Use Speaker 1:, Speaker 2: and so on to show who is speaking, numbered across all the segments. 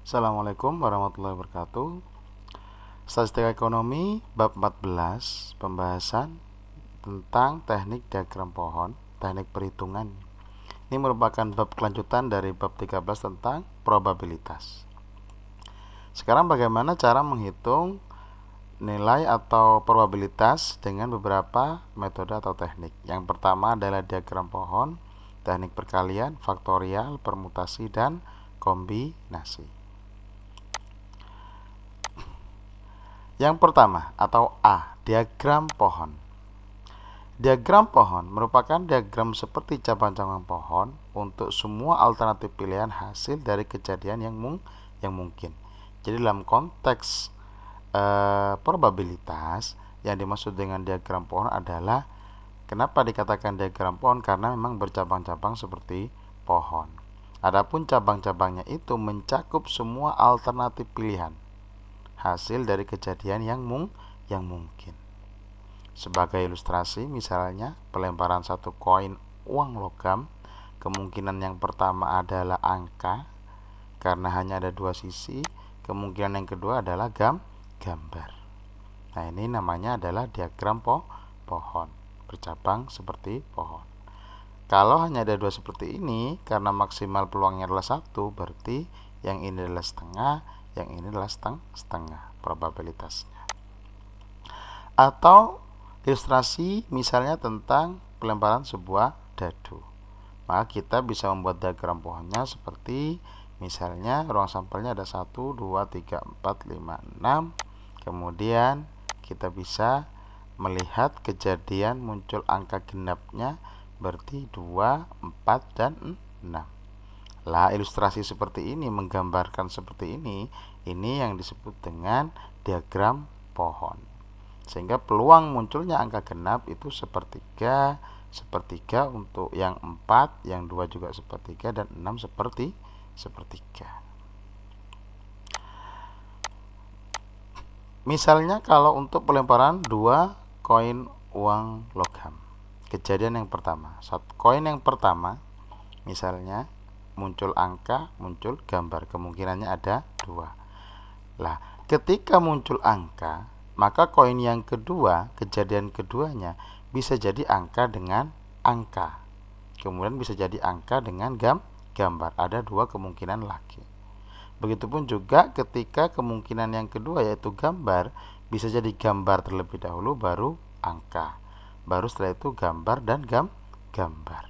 Speaker 1: Assalamualaikum warahmatullahi wabarakatuh Statistika Ekonomi Bab 14 Pembahasan tentang teknik diagram pohon Teknik perhitungan Ini merupakan bab kelanjutan dari bab 13 tentang probabilitas Sekarang bagaimana cara menghitung nilai atau probabilitas dengan beberapa metode atau teknik. Yang pertama adalah diagram pohon, teknik perkalian, faktorial, permutasi, dan kombinasi. Yang pertama atau A, diagram pohon. Diagram pohon merupakan diagram seperti cabang-cabang pohon untuk semua alternatif pilihan hasil dari kejadian yang mung yang mungkin. Jadi dalam konteks e, probabilitas yang dimaksud dengan diagram pohon adalah kenapa dikatakan diagram pohon karena memang bercabang-cabang seperti pohon. Adapun cabang-cabangnya itu mencakup semua alternatif pilihan hasil dari kejadian yang mung yang mungkin. Sebagai ilustrasi, misalnya pelemparan satu koin uang logam, kemungkinan yang pertama adalah angka karena hanya ada dua sisi, kemungkinan yang kedua adalah gam gambar. Nah, ini namanya adalah diagram po pohon, bercabang seperti pohon. Kalau hanya ada dua seperti ini, karena maksimal peluangnya adalah satu, berarti yang ini adalah setengah, yang ini adalah seteng setengah probabilitasnya atau ilustrasi misalnya tentang pelemparan sebuah dadu maka kita bisa membuat diagram pohonnya seperti misalnya ruang sampelnya ada 1, 2, 3, 4, 5, 6 kemudian kita bisa melihat kejadian muncul angka genapnya berarti 2, 4, dan 6 lah ilustrasi seperti ini menggambarkan seperti ini, ini yang disebut dengan diagram pohon. Sehingga peluang munculnya angka genap itu sepertiga, sepertiga untuk yang empat yang dua juga sepertiga dan enam seperti sepertiga. Misalnya kalau untuk pelemparan dua koin uang logam. Kejadian yang pertama, koin yang pertama misalnya muncul angka, muncul gambar. Kemungkinannya ada dua. Lah, ketika muncul angka, maka koin yang kedua, kejadian keduanya bisa jadi angka dengan angka. Kemudian bisa jadi angka dengan gam gambar. Ada dua kemungkinan lagi. Begitupun juga ketika kemungkinan yang kedua yaitu gambar bisa jadi gambar terlebih dahulu baru angka. Baru setelah itu gambar dan gam gambar.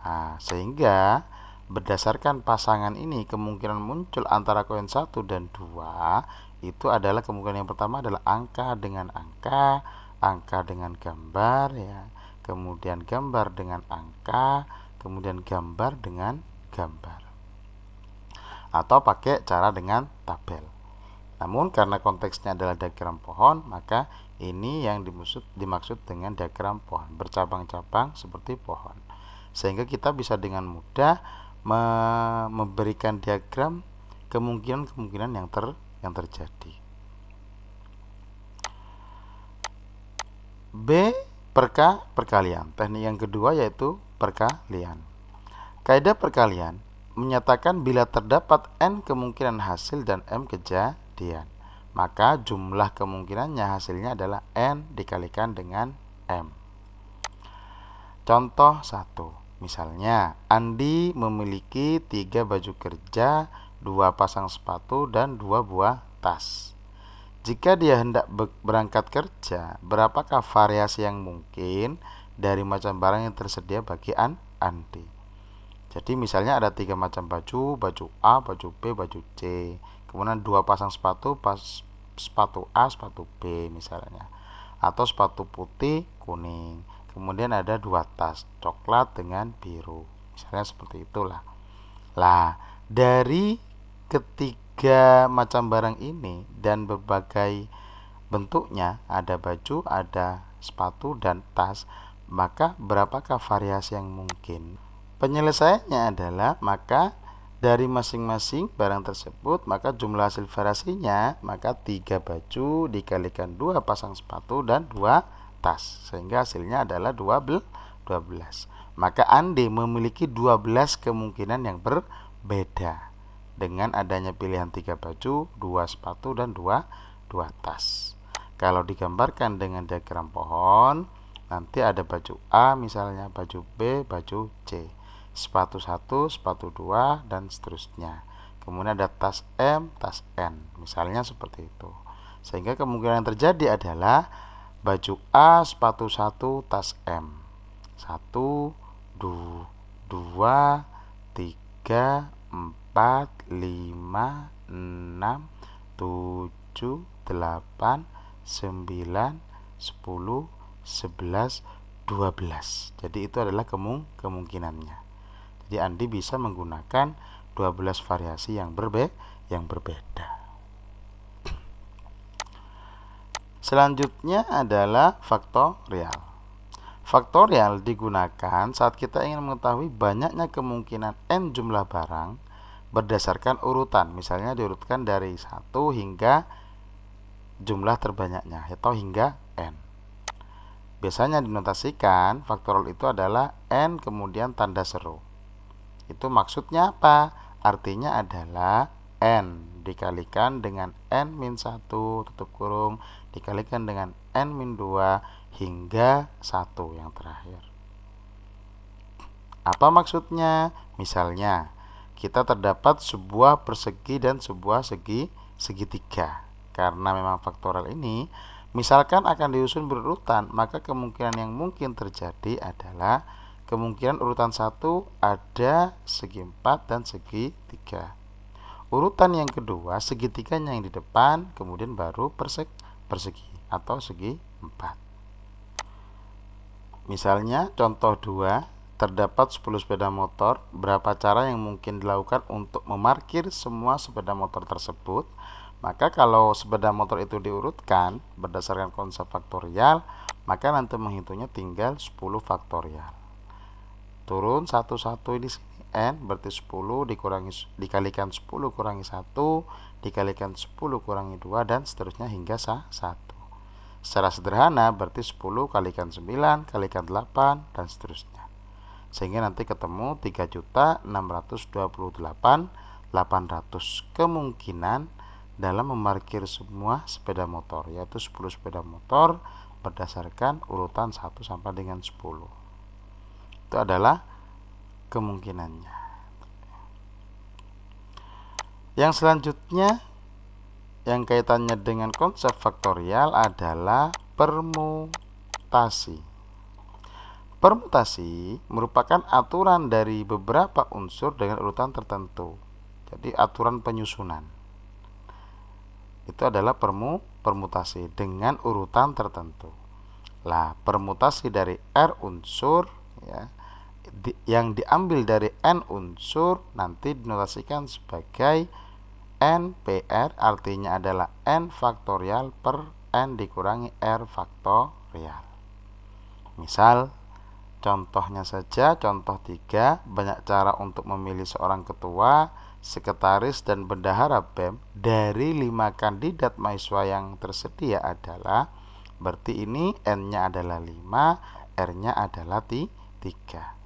Speaker 1: Nah, sehingga berdasarkan pasangan ini kemungkinan muncul antara koin 1 dan 2 itu adalah kemungkinan yang pertama adalah angka dengan angka, angka dengan gambar ya. Kemudian gambar dengan angka, kemudian gambar dengan gambar. Atau pakai cara dengan tabel. Namun karena konteksnya adalah diagram pohon, maka ini yang dimaksud dimaksud dengan diagram pohon, bercabang-cabang seperti pohon sehingga kita bisa dengan mudah me memberikan diagram kemungkinan-kemungkinan yang ter yang terjadi. B perka perkalian. Teknik yang kedua yaitu perkalian. Kaidah perkalian menyatakan bila terdapat n kemungkinan hasil dan m kejadian, maka jumlah kemungkinannya hasilnya adalah n dikalikan dengan m. Contoh 1. Misalnya, Andi memiliki tiga baju kerja, dua pasang sepatu, dan dua buah tas. Jika dia hendak berangkat kerja, berapakah variasi yang mungkin dari macam barang yang tersedia bagi Andi? Jadi misalnya ada tiga macam baju, baju A, baju B, baju C. Kemudian dua pasang sepatu, pas, sepatu A, sepatu B misalnya. Atau sepatu putih, kuning kemudian ada dua tas coklat dengan biru misalnya seperti itulah lah dari ketiga macam barang ini dan berbagai bentuknya ada baju ada sepatu dan tas maka berapakah variasi yang mungkin penyelesaiannya adalah maka dari masing-masing barang tersebut maka jumlah hasil variasinya maka tiga baju dikalikan dua pasang sepatu dan dua atas sehingga hasilnya adalah 12 12 maka andai memiliki 12 kemungkinan yang berbeda dengan adanya pilihan tiga baju dua sepatu dan dua dua tas kalau digambarkan dengan diagram pohon nanti ada baju A misalnya baju B baju C sepatu satu sepatu dua dan seterusnya kemudian ada tas M tas N misalnya seperti itu sehingga kemungkinan yang terjadi adalah baju A, sepatu 1, tas M. 1 2 3 4 5 6 7 8 9 10 11 12. Jadi itu adalah kemung kemungkinannya. Jadi Andi bisa menggunakan 12 variasi yang berbe yang berbeda. Selanjutnya adalah faktorial. Faktorial digunakan saat kita ingin mengetahui banyaknya kemungkinan n jumlah barang berdasarkan urutan. Misalnya diurutkan dari 1 hingga jumlah terbanyaknya atau hingga n. Biasanya dinotasikan faktorial itu adalah n kemudian tanda seru. Itu maksudnya apa? Artinya adalah n dikalikan dengan n-1 min tutup kurung dikalikan dengan n-2 min hingga 1 yang terakhir. Apa maksudnya? Misalnya, kita terdapat sebuah persegi dan sebuah segi segitiga. Karena memang faktoral ini misalkan akan diusun berurutan, maka kemungkinan yang mungkin terjadi adalah kemungkinan urutan 1 ada segi 4 dan segi 3 urutan yang kedua segitiganya yang di depan kemudian baru persegi, persegi atau segi empat. misalnya contoh dua terdapat 10 sepeda motor berapa cara yang mungkin dilakukan untuk memarkir semua sepeda motor tersebut maka kalau sepeda motor itu diurutkan berdasarkan konsep faktorial maka nanti menghitungnya tinggal 10 faktorial turun satu-satu ini N berarti 10 dikurangi dikalikan 10 kurangi 1 dikalikan 10 kurangi 2 dan seterusnya hingga 1 secara sederhana berarti 10 kalikan 9 kalikan 8 dan seterusnya sehingga nanti ketemu 3 juta 628 800 kemungkinan dalam memarkir semua sepeda motor yaitu 10 sepeda motor berdasarkan urutan 1 sampai dengan 10 itu adalah kemungkinannya. Yang selanjutnya yang kaitannya dengan konsep faktorial adalah permutasi. Permutasi merupakan aturan dari beberapa unsur dengan urutan tertentu. Jadi aturan penyusunan. Itu adalah permu permutasi dengan urutan tertentu. Lah, permutasi dari R unsur ya yang diambil dari n unsur nanti dinotasikan sebagai npr artinya adalah n faktorial per n dikurangi r faktorial misal contohnya saja contoh 3 banyak cara untuk memilih seorang ketua sekretaris dan bendahara BEM dari lima kandidat mahasiswa yang tersedia adalah berarti ini N-nya adalah 5, R-nya adalah 3.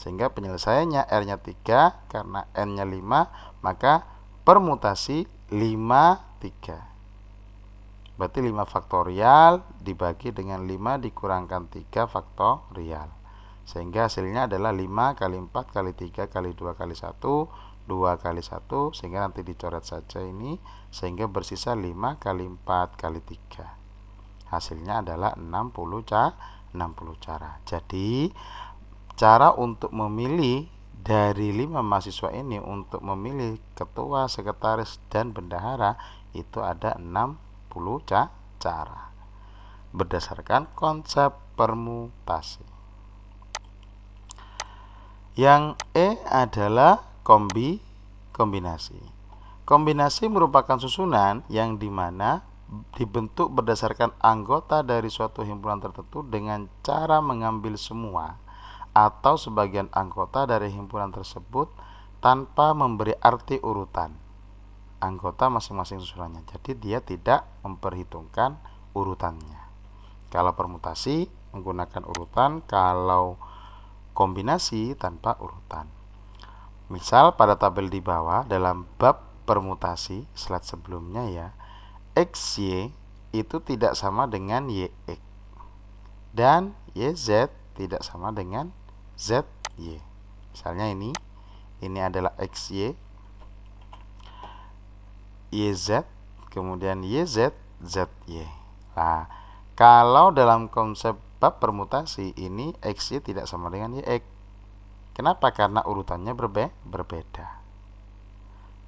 Speaker 1: Sehingga penyelesaiannya R-nya 3 karena N-nya 5, maka permutasi 5 3. Berarti 5 faktorial dibagi dengan 5 dikurangkan 3 faktorial. Sehingga hasilnya adalah 5 kali 4 kali 3 kali 2 kali 1 2 kali 1 sehingga nanti dicoret saja ini sehingga bersisa 5 kali 4 kali 3 hasilnya adalah 60 cara 60 cara jadi cara untuk memilih dari lima mahasiswa ini untuk memilih ketua, sekretaris, dan bendahara itu ada 60 ca cara berdasarkan konsep permutasi. Yang E adalah kombi kombinasi. Kombinasi merupakan susunan yang dimana dibentuk berdasarkan anggota dari suatu himpunan tertentu dengan cara mengambil semua atau sebagian anggota dari himpunan tersebut tanpa memberi arti urutan anggota masing-masing susulannya. Jadi dia tidak memperhitungkan urutannya. Kalau permutasi menggunakan urutan, kalau kombinasi tanpa urutan. Misal pada tabel di bawah dalam bab permutasi slide sebelumnya ya, XY itu tidak sama dengan YX dan YZ tidak sama dengan z y misalnya ini ini adalah x y y z kemudian y z z y nah kalau dalam konsep bab permutasi ini x y tidak sama dengan y x kenapa karena urutannya berbe berbeda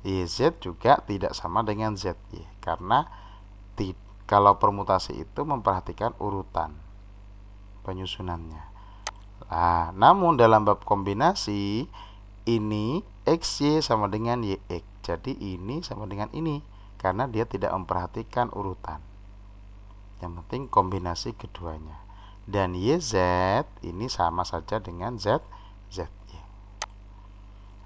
Speaker 1: y z juga tidak sama dengan z y karena kalau permutasi itu memperhatikan urutan penyusunannya Nah, namun dalam bab kombinasi ini XY sama dengan YX. Jadi ini sama dengan ini karena dia tidak memperhatikan urutan. Yang penting kombinasi keduanya. Dan YZ ini sama saja dengan Z ZY.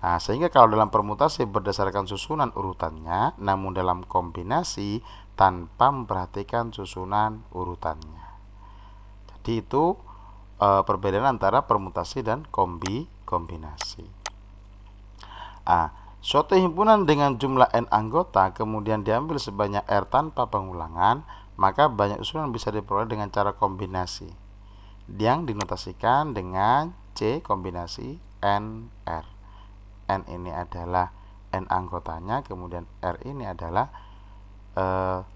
Speaker 1: Nah, sehingga kalau dalam permutasi berdasarkan susunan urutannya, namun dalam kombinasi tanpa memperhatikan susunan urutannya. Jadi itu Eh, perbedaan antara permutasi dan kombi kombinasi. A. Suatu himpunan dengan jumlah n anggota kemudian diambil sebanyak r tanpa pengulangan, maka banyak usulan bisa diperoleh dengan cara kombinasi yang dinotasikan dengan c kombinasi n r. n ini adalah n anggotanya, kemudian r ini adalah eh,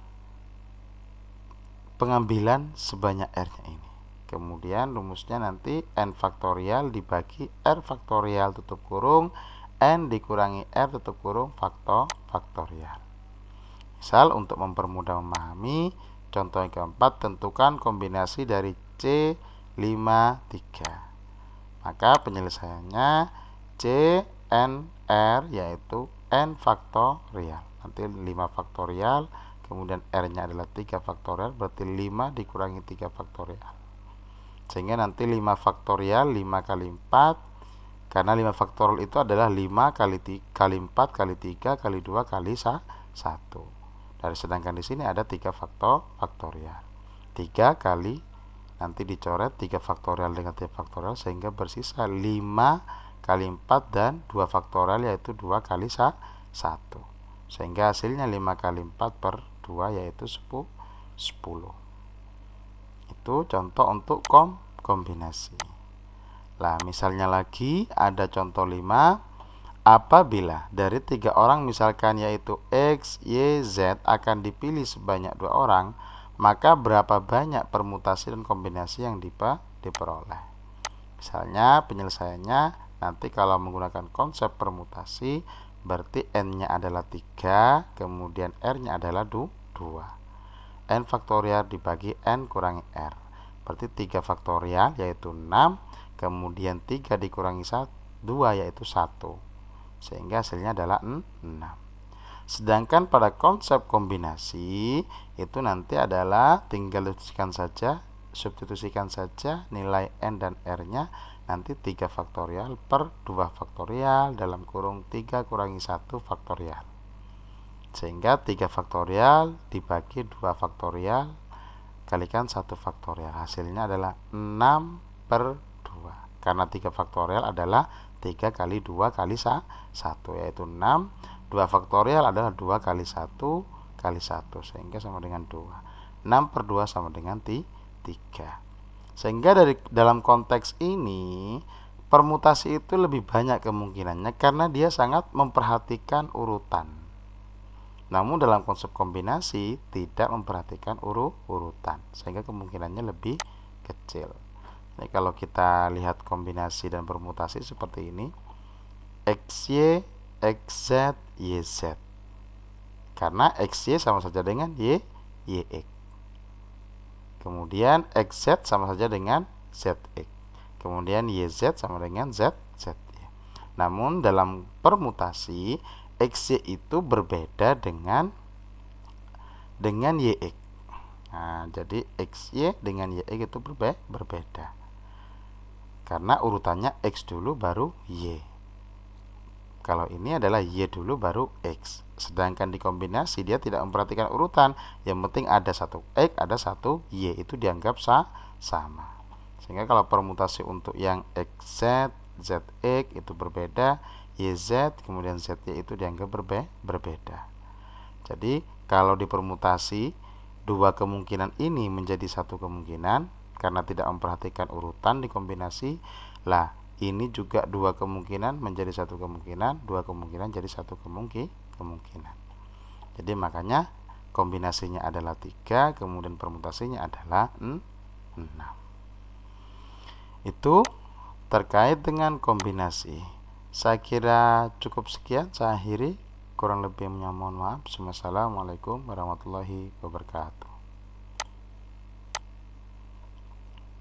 Speaker 1: pengambilan sebanyak r-nya ini kemudian rumusnya nanti n faktorial dibagi r faktorial tutup kurung n dikurangi r tutup kurung faktor faktorial misal untuk mempermudah memahami contoh yang keempat tentukan kombinasi dari c 5 3 maka penyelesaiannya c n r yaitu n faktorial nanti 5 faktorial kemudian R nya adalah 3 faktorial berarti 5 dikurangi 3 faktorial sehingga nanti 5 faktorial ya, 5 kali 4 karena 5 faktorial itu adalah 5 kali, kali 4 kali 3 kali 2 kali 1 dari nah, sedangkan di sini ada 3 faktor faktorial 3 kali nanti dicoret 3 faktorial dengan 3 faktorial sehingga bersisa 5 kali 4 dan 2 faktorial yaitu 2 kali 1 sehingga hasilnya 5 kali 4 per 2 yaitu 10 10 itu contoh untuk kom kombinasi. Lah, misalnya lagi ada contoh 5 apabila dari tiga orang misalkan yaitu X, Y, Z akan dipilih sebanyak dua orang, maka berapa banyak permutasi dan kombinasi yang dipa diperoleh. Misalnya penyelesaiannya nanti kalau menggunakan konsep permutasi berarti n-nya adalah tiga, kemudian r-nya adalah dua n faktorial dibagi n kurangi r berarti 3 faktorial yaitu 6 kemudian 3 dikurangi 1, 2 yaitu 1 sehingga hasilnya adalah 6 sedangkan pada konsep kombinasi itu nanti adalah tinggal substitusikan saja substitusikan saja nilai n dan r nya nanti 3 faktorial per 2 faktorial dalam kurung 3 kurangi 1 faktorial sehingga 3 faktorial dibagi 2 faktorial kalikan 1 faktorial hasilnya adalah 6 per 2 karena 3 faktorial adalah 3 kali 2 kali 1 yaitu 6 2 faktorial adalah 2 kali 1 kali 1 sehingga sama dengan 2 6 per 2 sama dengan 3 sehingga dari dalam konteks ini permutasi itu lebih banyak kemungkinannya karena dia sangat memperhatikan urutan namun dalam konsep kombinasi tidak memperhatikan urut-urutan sehingga kemungkinannya lebih kecil. Ini kalau kita lihat kombinasi dan permutasi seperti ini XY, XZ, YZ. Karena XY sama saja dengan Y, YX. Kemudian XZ sama saja dengan ZX. Kemudian YZ sama dengan Z, ZY. Namun dalam permutasi XY itu berbeda dengan dengan YX. Nah, jadi XY dengan YX itu berbe berbeda. Karena urutannya X dulu baru Y. Kalau ini adalah Y dulu baru X. Sedangkan di kombinasi dia tidak memperhatikan urutan. Yang penting ada satu X, ada satu Y. Itu dianggap sa sama. Sehingga kalau permutasi untuk yang XZ, ZX itu berbeda YZ kemudian Z itu dianggap berbe berbeda jadi kalau dipermutasi dua kemungkinan ini menjadi satu kemungkinan karena tidak memperhatikan urutan dikombinasi lah ini juga dua kemungkinan menjadi satu kemungkinan dua kemungkinan jadi satu kemungki kemungkinan jadi makanya kombinasinya adalah tiga kemudian permutasinya adalah enam. itu terkait dengan kombinasi saya kira cukup sekian saya akhiri kurang lebih mohon maaf Assalamualaikum warahmatullahi wabarakatuh